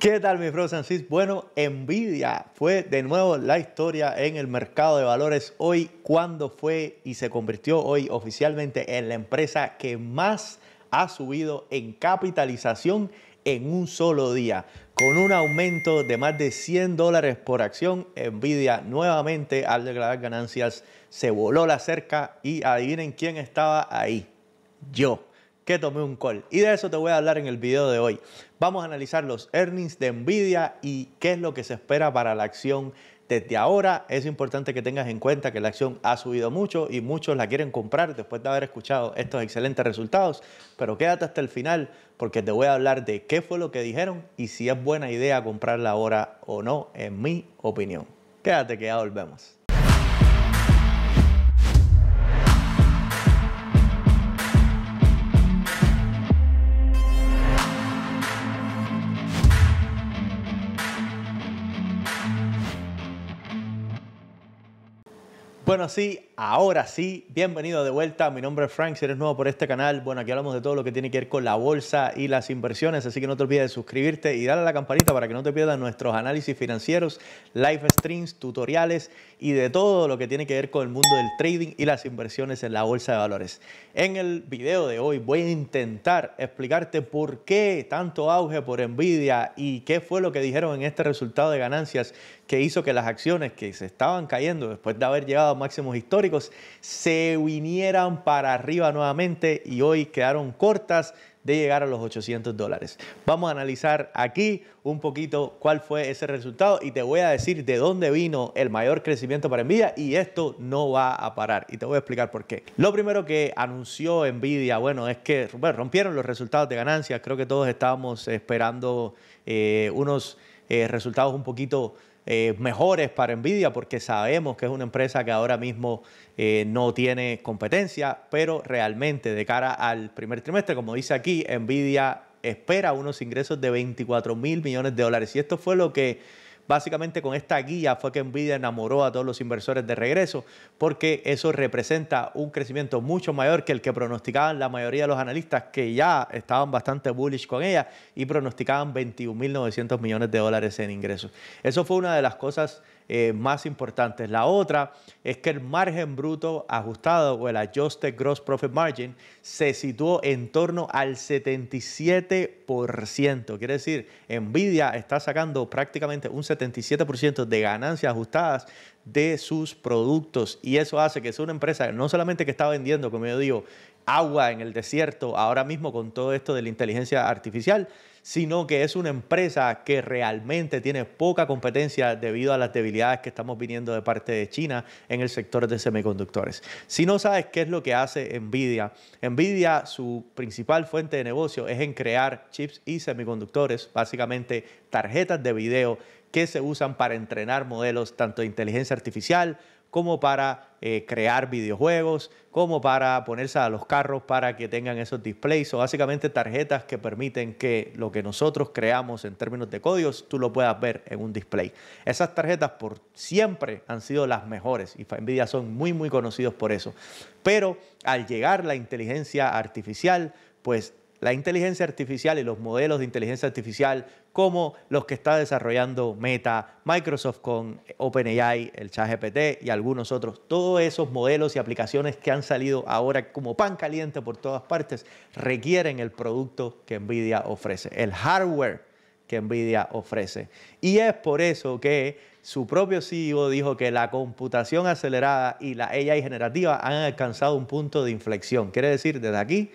¿Qué tal, mi bro Francis? Bueno, Nvidia fue de nuevo la historia en el mercado de valores hoy, cuando fue y se convirtió hoy oficialmente en la empresa que más ha subido en capitalización en un solo día. Con un aumento de más de 100 dólares por acción, Nvidia nuevamente al declarar ganancias se voló la cerca y adivinen quién estaba ahí. Yo que tomé un call. Y de eso te voy a hablar en el video de hoy. Vamos a analizar los earnings de Nvidia y qué es lo que se espera para la acción desde ahora. Es importante que tengas en cuenta que la acción ha subido mucho y muchos la quieren comprar después de haber escuchado estos excelentes resultados. Pero quédate hasta el final porque te voy a hablar de qué fue lo que dijeron y si es buena idea comprarla ahora o no, en mi opinión. Quédate que ya volvemos. Bueno, sí, ahora sí, bienvenido de vuelta. Mi nombre es Frank, si eres nuevo por este canal, bueno, aquí hablamos de todo lo que tiene que ver con la bolsa y las inversiones, así que no te olvides de suscribirte y darle a la campanita para que no te pierdas nuestros análisis financieros, live streams, tutoriales y de todo lo que tiene que ver con el mundo del trading y las inversiones en la bolsa de valores. En el video de hoy voy a intentar explicarte por qué tanto auge por envidia y qué fue lo que dijeron en este resultado de ganancias que hizo que las acciones que se estaban cayendo después de haber llegado a máximos históricos se vinieran para arriba nuevamente y hoy quedaron cortas de llegar a los 800 dólares. Vamos a analizar aquí un poquito cuál fue ese resultado y te voy a decir de dónde vino el mayor crecimiento para Nvidia y esto no va a parar y te voy a explicar por qué. Lo primero que anunció Nvidia, bueno, es que rompieron los resultados de ganancias, creo que todos estábamos esperando eh, unos eh, resultados un poquito eh, mejores para Nvidia, porque sabemos que es una empresa que ahora mismo eh, no tiene competencia, pero realmente de cara al primer trimestre, como dice aquí, Nvidia espera unos ingresos de 24 mil millones de dólares. Y esto fue lo que Básicamente con esta guía fue que Nvidia enamoró a todos los inversores de regreso porque eso representa un crecimiento mucho mayor que el que pronosticaban la mayoría de los analistas que ya estaban bastante bullish con ella y pronosticaban 21.900 millones de dólares en ingresos. Eso fue una de las cosas eh, más importantes. La otra es que el margen bruto ajustado o el Adjusted Gross Profit Margin se situó en torno al 77%. Quiere decir, Nvidia está sacando prácticamente un 77% de ganancias ajustadas de sus productos y eso hace que sea una empresa no solamente que está vendiendo, como yo digo, agua en el desierto ahora mismo con todo esto de la inteligencia artificial, sino que es una empresa que realmente tiene poca competencia debido a las debilidades que estamos viniendo de parte de China en el sector de semiconductores. Si no sabes qué es lo que hace Nvidia, Nvidia su principal fuente de negocio es en crear chips y semiconductores, básicamente tarjetas de video que se usan para entrenar modelos tanto de inteligencia artificial como para eh, crear videojuegos, como para ponerse a los carros para que tengan esos displays o básicamente tarjetas que permiten que lo que nosotros creamos en términos de códigos tú lo puedas ver en un display. Esas tarjetas por siempre han sido las mejores y Nvidia son muy muy conocidos por eso. Pero al llegar la inteligencia artificial, pues la inteligencia artificial y los modelos de inteligencia artificial como los que está desarrollando Meta, Microsoft con OpenAI, el ChatGPT y algunos otros. Todos esos modelos y aplicaciones que han salido ahora como pan caliente por todas partes requieren el producto que Nvidia ofrece, el hardware que Nvidia ofrece. Y es por eso que su propio CEO dijo que la computación acelerada y la AI generativa han alcanzado un punto de inflexión. Quiere decir, desde aquí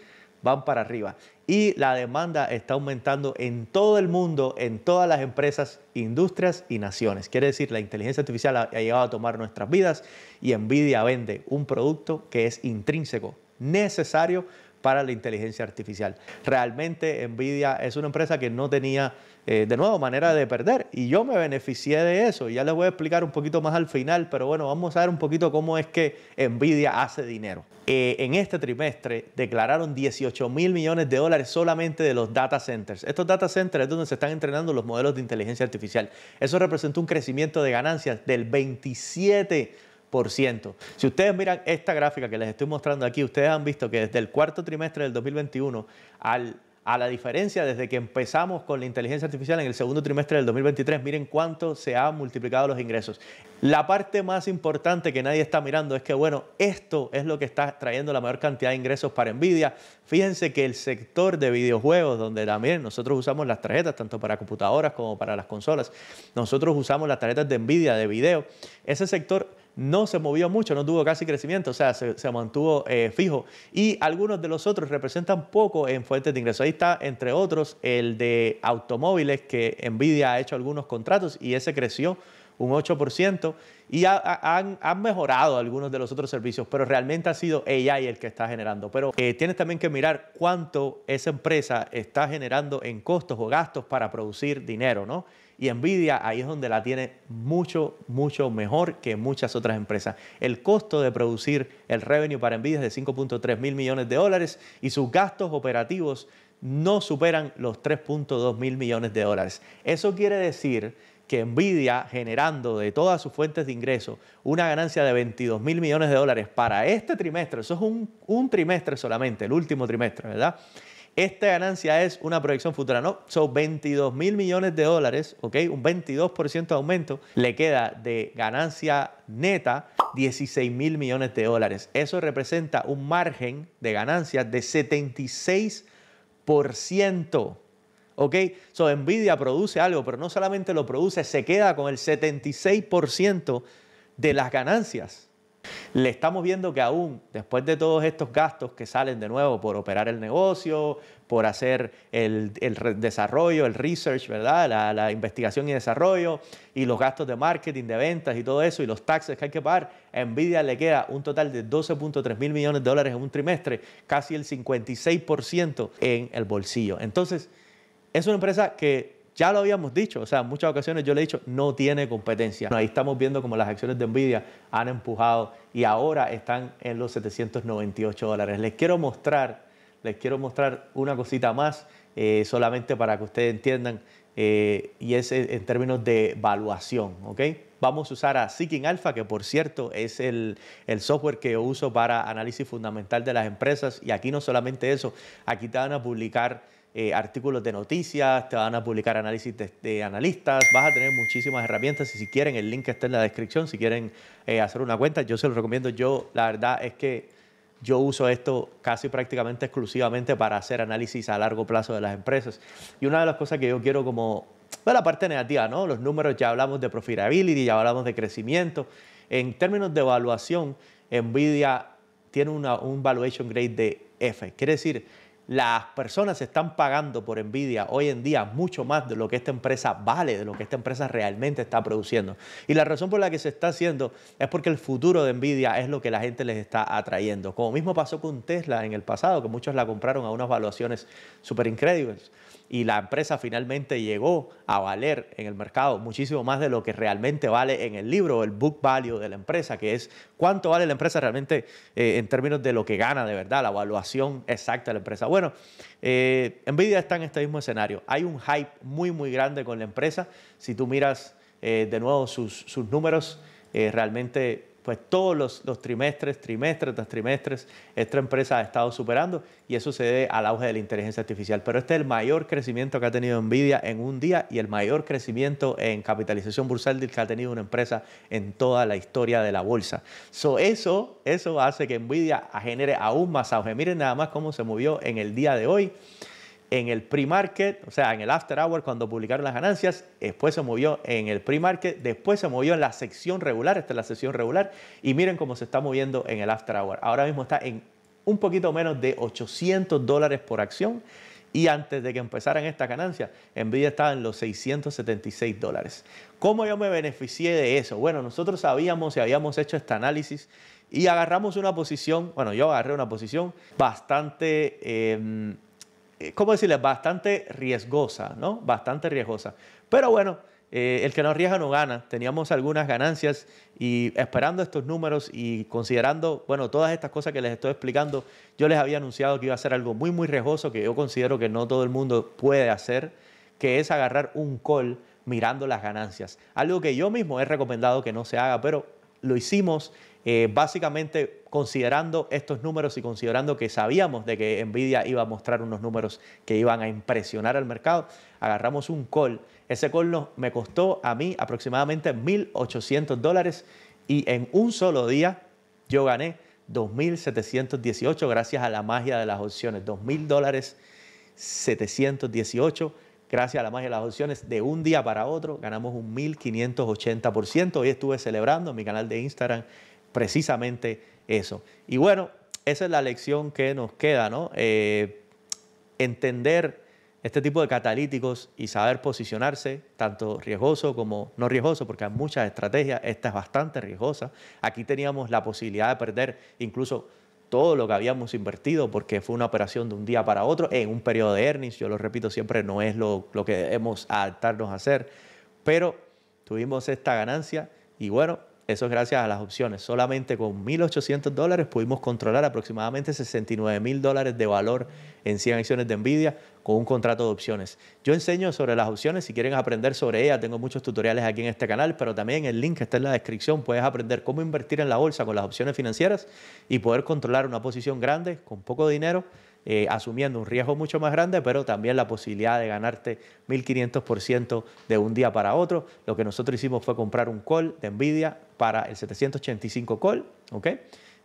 van para arriba. Y la demanda está aumentando en todo el mundo, en todas las empresas, industrias y naciones. Quiere decir, la inteligencia artificial ha, llegado a tomar nuestras vidas y Nvidia vende un producto que es intrínseco, necesario para la inteligencia artificial. Realmente Nvidia es una empresa que no tenía, eh, de nuevo, manera de perder y yo me beneficié de eso. Ya les voy a explicar un poquito más al final, pero bueno, vamos a ver un poquito cómo es que Nvidia hace dinero. Eh, en este trimestre declararon 18 mil millones de dólares solamente de los data centers. Estos data centers es donde se están entrenando los modelos de inteligencia artificial. Eso representó un crecimiento de ganancias del 27%. Si ustedes miran esta gráfica que les estoy mostrando aquí, ustedes han visto que desde el cuarto trimestre del 2021 a la diferencia desde que empezamos con la inteligencia artificial en el segundo trimestre del 2023, miren cuánto se han multiplicado los ingresos. La parte más importante que nadie está mirando es que, bueno, esto es lo que está trayendo la mayor cantidad de ingresos para Nvidia. Fíjense que el sector de videojuegos, donde también nosotros usamos las tarjetas, tanto para computadoras como para las consolas, nosotros usamos las tarjetas de Nvidia de video, ese sector no se movió mucho, no tuvo casi crecimiento, o sea, se, mantuvo eh, fijo. Y algunos de los otros representan poco en fuentes de ingreso. Ahí está, entre otros, el de automóviles que Nvidia ha hecho algunos contratos y ese creció un 8%, y han, mejorado algunos de los otros servicios, pero realmente ha sido AI el que está generando. Pero eh, tienes también que mirar cuánto esa empresa está generando en costos o gastos para producir dinero, ¿no? Y Nvidia ahí es donde la tiene mucho, mucho mejor que muchas otras empresas. El costo de producir el revenue para Nvidia es de 5.3 mil millones de dólares y sus gastos operativos no superan los 3.2 mil millones de dólares. Eso quiere decir que envidia generando de todas sus fuentes de ingreso una ganancia de 22 mil millones de dólares para este trimestre, eso es un, trimestre solamente, el último trimestre, ¿verdad? Esta ganancia es una proyección futura, ¿no? Son 22 mil millones de dólares, ¿ok? Un 22% de aumento. Le queda de ganancia neta 16 mil millones de dólares. Eso representa un margen de ganancia de 76%. ¿Ok? So, Nvidia produce algo, pero no solamente lo produce, se queda con el 76% de las ganancias. Le estamos viendo que aún después de todos estos gastos que salen de nuevo por operar el negocio, por hacer el, desarrollo, el research, ¿verdad? La, la, investigación y desarrollo, y los gastos de marketing, de ventas y todo eso, y los taxes que hay que pagar, a Nvidia le queda un total de 12.3 mil millones de dólares en un trimestre, casi el 56% en el bolsillo. Entonces, es una empresa que ya lo habíamos dicho, o sea, en muchas ocasiones yo le he dicho, no tiene competencia. ahí estamos viendo como las acciones de Nvidia han empujado y ahora están en los 798 dólares. Les quiero mostrar, les quiero mostrar una cosita más, eh, solamente para que ustedes entiendan, eh, y es en términos de valuación, Vamos a usar a Seeking Alpha, que por cierto es el, software que yo uso para análisis fundamental de las empresas. Y aquí no solamente eso, aquí te van a publicar eh, artículos de noticias, te van a publicar análisis de, analistas, vas a tener muchísimas herramientas y si quieren el link está en la descripción, si quieren eh, hacer una cuenta, yo se lo recomiendo. Yo la verdad es que yo uso esto casi prácticamente exclusivamente para hacer análisis a largo plazo de las empresas. Y una de las cosas que yo quiero como, bueno, la parte negativa, ¿no? Los números, ya hablamos de profitability, ya hablamos de crecimiento. En términos de evaluación, Nvidia tiene una, un valuation grade de F. Quiere decir las personas están pagando por NVIDIA hoy en día mucho más de lo que esta empresa vale, de lo que esta empresa realmente está produciendo. Y la razón por la que se está haciendo es porque el futuro de NVIDIA es lo que la gente les está atrayendo. Como mismo pasó con Tesla en el pasado, que muchos la compraron a unas valuaciones súper increíbles. Y la empresa finalmente llegó a valer en el mercado muchísimo más de lo que realmente vale en el libro, el book value de la empresa, que es cuánto vale la empresa realmente eh, en términos de lo que gana de verdad, la evaluación exacta de la empresa bueno, eh, Nvidia está en este mismo escenario. Hay un hype muy, muy grande con la empresa. Si tú miras eh, de nuevo sus números, eh, realmente pues todos los, trimestres, trimestres tras trimestres, esta empresa ha estado superando y eso se debe al auge de la inteligencia artificial. Pero este es el mayor crecimiento que ha tenido Nvidia en un día y el mayor crecimiento en capitalización bursátil que ha tenido una empresa en toda la historia de la bolsa. So, eso, eso hace que Nvidia genere aún más auge. Miren nada más cómo se movió en el día de hoy en el pre-market, o sea, en el after hour cuando publicaron las ganancias, después se movió en el pre-market, después se movió en la sección regular, esta es la sección regular, y miren cómo se está moviendo en el after hour. Ahora mismo está en un poquito menos de 800 dólares por acción y antes de que empezaran estas ganancias, Nvidia estaba en los 676 dólares. ¿Cómo yo me beneficié de eso? Bueno, nosotros sabíamos y habíamos hecho este análisis y agarramos una posición, bueno, yo agarré una posición bastante... Em, eh, ¿cómo decirle? Bastante riesgosa, ¿no? Bastante riesgosa. Pero bueno, eh, el que no arriesga no gana. Teníamos algunas ganancias y esperando estos números y considerando, bueno, todas estas cosas que les estoy explicando, yo les había anunciado que iba a ser algo muy, muy riesgoso que yo considero que no todo el mundo puede hacer, que es agarrar un call mirando las ganancias. Algo que yo mismo he recomendado que no se haga, pero lo hicimos eh, básicamente considerando estos números y considerando que sabíamos de que Nvidia iba a mostrar unos números que iban a impresionar al mercado, agarramos un call. Ese call me costó a mí aproximadamente 1.800 dólares y en un solo día yo gané 2.718 gracias a la magia de las opciones. $2,718 dólares, 718 Gracias a la magia de las opciones, de un día para otro ganamos un 1580%. Hoy estuve celebrando en mi canal de Instagram precisamente eso. Y bueno, esa es la lección que nos queda, ¿no? Eh, entender este tipo de catalíticos y saber posicionarse, tanto riesgoso como no riesgoso, porque hay muchas estrategias, esta es bastante riesgosa. Aquí teníamos la posibilidad de perder incluso todo lo que habíamos invertido porque fue una operación de un día para otro en un periodo de earnings. Yo lo repito siempre, no es lo, lo que debemos adaptarnos a hacer, pero tuvimos esta ganancia y bueno, eso es gracias a las opciones. Solamente con 1.800 dólares pudimos controlar aproximadamente 69.000 dólares de valor en 100 acciones de Nvidia con un contrato de opciones. Yo enseño sobre las opciones, si quieren aprender sobre ellas, tengo muchos tutoriales aquí en este canal, pero también el link está en la descripción, puedes aprender cómo invertir en la bolsa con las opciones financieras y poder controlar una posición grande con poco dinero eh, asumiendo un riesgo mucho más grande, pero también la posibilidad de ganarte 1.500% de un día para otro. Lo que nosotros hicimos fue comprar un call de Nvidia para el 785 call,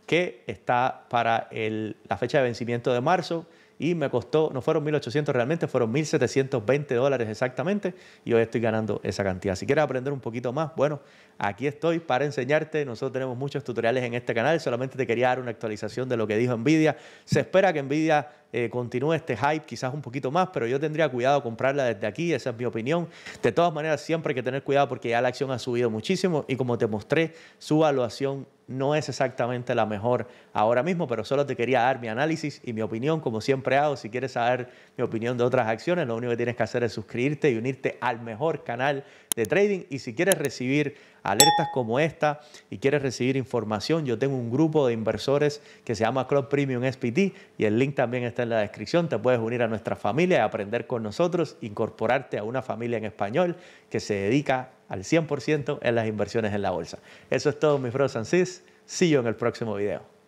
que está para la fecha de vencimiento de marzo y me costó, no fueron 1.800 realmente, fueron 1.720 dólares exactamente y hoy estoy ganando esa cantidad. Si quieres aprender un poquito más, bueno, aquí estoy para enseñarte. Nosotros tenemos muchos tutoriales en este canal, solamente te quería dar una actualización de lo que dijo Nvidia. Se espera que Nvidia eh, continúe este hype quizás un poquito más, pero yo tendría cuidado comprarla desde aquí, esa es mi opinión. De todas maneras, siempre hay que tener cuidado porque ya la acción ha subido muchísimo y como te mostré, su evaluación no es exactamente la mejor ahora mismo, pero solo te quería dar mi análisis y mi opinión, como siempre hago. Si quieres saber mi opinión de otras acciones, lo único que tienes que hacer es suscribirte y unirte al mejor canal de trading. Y si quieres recibir alertas como esta y quieres recibir información, yo tengo un grupo de inversores que se llama Club Premium SPT y el link también está en la descripción. Te puedes unir a nuestra familia y aprender con nosotros, incorporarte a una familia en español que se dedica al 100% en las inversiones en la bolsa. Eso es todo, mis bros and sis. See en el próximo video.